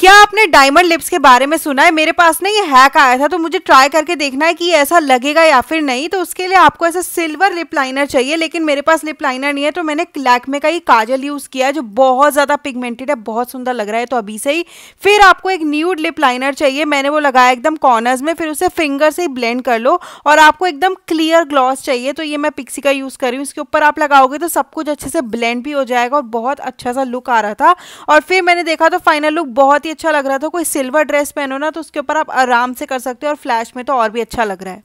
क्या आपने diamond lips के बारे में सुना है मेरे पास ना ये हैक आया था तो मुझे ट्राई करके देखना है कि ऐसा लगेगा या फिर नहीं तो उसके लिए आपको ऐसा सिल्वर लिप लाइनर चाहिए लेकिन मेरे पास लिप लाइनर नहीं है तो मैंने क्लैकमे का ही काजल यूज़ किया जो बहुत ज़्यादा पिगमेंटेड है बहुत सुंदर लग रहा है तो अभी से ही फिर आपको एक न्यूड लिप लाइनर चाहिए मैंने वो लगाया एकदम कॉर्नर्स में फिर उसे फिंगर से ही ब्लेंड कर लो और आपको एकदम क्लियर ग्लॉस चाहिए तो ये मैं पिक्सी का यूज़ कर रही हूँ इसके ऊपर आप लगाओगे तो सब कुछ अच्छे से ब्लेंड भी हो जाएगा और बहुत अच्छा सा लुक आ रहा था और फिर मैंने देखा तो फाइनल लुक बहुत बहुत ही अच्छा लग रहा था कोई सिल्वर ड्रेस पहनो ना तो उसके ऊपर आप आराम से कर सकते हो और फ्लैश में तो और भी अच्छा लग रहा है